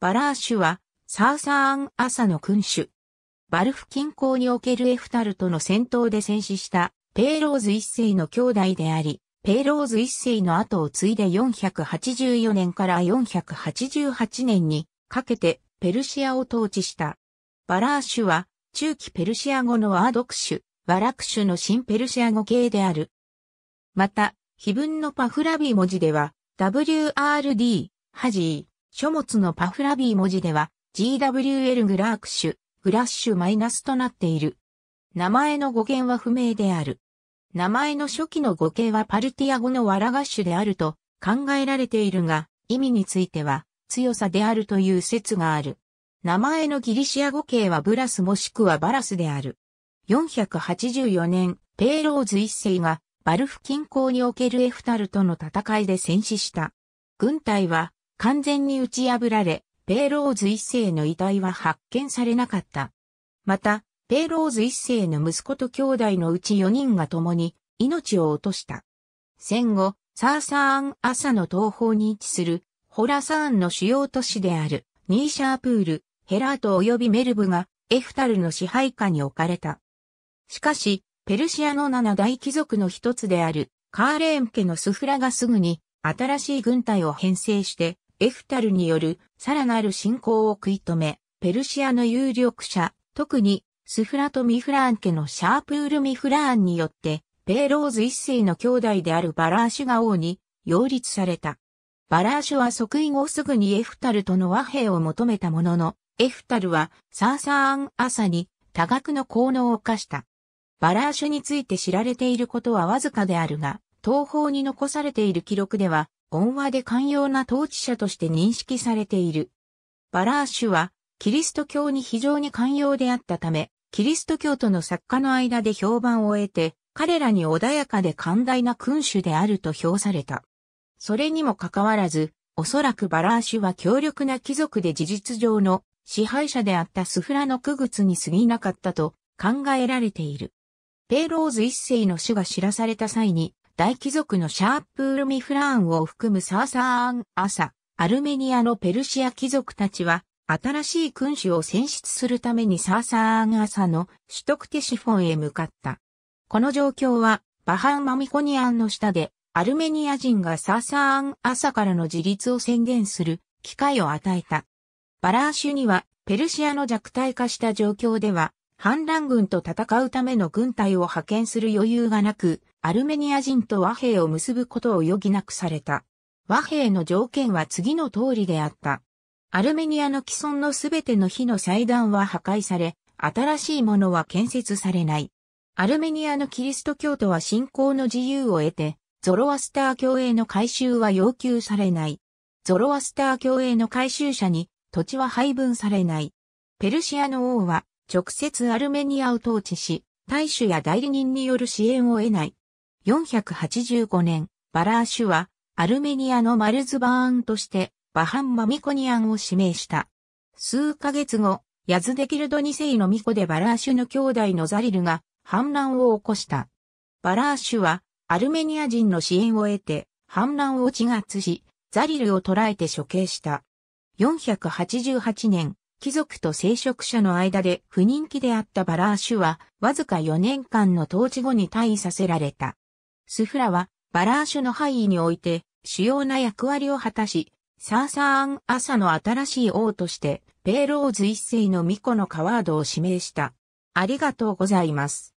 バラーシュは、サーサーン・アサの君主。バルフ近郊におけるエフタルとの戦闘で戦死したペーローズ一世の兄弟であり、ペーローズ一世の後を継いで484年から488年にかけてペルシアを統治した。バラーシュは中期ペルシア語のアードクシュ、ワラクシュの新ペルシア語系である。また、碑文のパフラビー文字では WRD、ハジー、書物のパフラビー文字では GWL グラークシュ、グラッシュマイナスとなっている。名前の語源は不明である。名前の初期の語形はパルティア語のワラガッシュであると考えられているが、意味については強さであるという説がある。名前のギリシア語形はブラスもしくはバラスである。484年、ペーローズ一世がバルフ近郊におけるエフタルとの戦いで戦死した。軍隊は完全に打ち破られ、ペーローズ一世の遺体は発見されなかった。また、ペーローズ一世の息子と兄弟のうち4人が共に命を落とした。戦後、サーサーン朝の東方に位置するホラサーンの主要都市であるニーシャープール、ヘラート及びメルブがエフタルの支配下に置かれた。しかし、ペルシアの七大貴族の一つであるカーレーン家のスフラがすぐに新しい軍隊を編成してエフタルによるさらなる進行を食い止め、ペルシアの有力者、特にスフラト・ミフラーン家のシャープール・ミフラーンによって、ペーローズ一世の兄弟であるバラーシュが王に擁立された。バラーシュは即位後すぐにエフタルとの和平を求めたものの、エフタルはサーサーンサに多額の効能を課した。バラーシュについて知られていることはわずかであるが、東方に残されている記録では、恩和で寛容な統治者として認識されている。バラーシュは、キリスト教に非常に寛容であったため、キリスト教徒の作家の間で評判を得て、彼らに穏やかで寛大な君主であると評された。それにもかかわらず、おそらくバラーシュは強力な貴族で事実上の支配者であったスフラの区靴に過ぎなかったと考えられている。ペーローズ一世の死が知らされた際に、大貴族のシャープール・ミフラーンを含むサーサーアン・アサ、アルメニアのペルシア貴族たちは、新しい君主を選出するためにサーサーアン・アサの首都クテシフォンへ向かった。この状況は、バハン・マミコニアンの下で、アルメニア人がサーサーアン・アサからの自立を宣言する機会を与えた。バラーシュには、ペルシアの弱体化した状況では、反乱軍と戦うための軍隊を派遣する余裕がなく、アルメニア人と和平を結ぶことを余儀なくされた。和平の条件は次の通りであった。アルメニアの既存のすべての火の祭壇は破壊され、新しいものは建設されない。アルメニアのキリスト教徒は信仰の自由を得て、ゾロアスター教への改修は要求されない。ゾロアスター教への改修者に土地は配分されない。ペルシアの王は直接アルメニアを統治し、大衆や代理人による支援を得ない。485年、バラーシュは、アルメニアのマルズバーンとして、バハンマミコニアンを指名した。数ヶ月後、ヤズデキルド二世の巫女でバラーシュの兄弟のザリルが反乱を起こした。バラーシュは、アルメニア人の支援を得て、反乱を鎮圧し、ザリルを捕らえて処刑した。488年、貴族と聖職者の間で不人気であったバラーシュは、わずか4年間の統治後に退位させられた。スフラは、バラーシュの範囲において、主要な役割を果たし、サーサーン・アサの新しい王として、ペーローズ一世の巫女のカワードを指名した。ありがとうございます。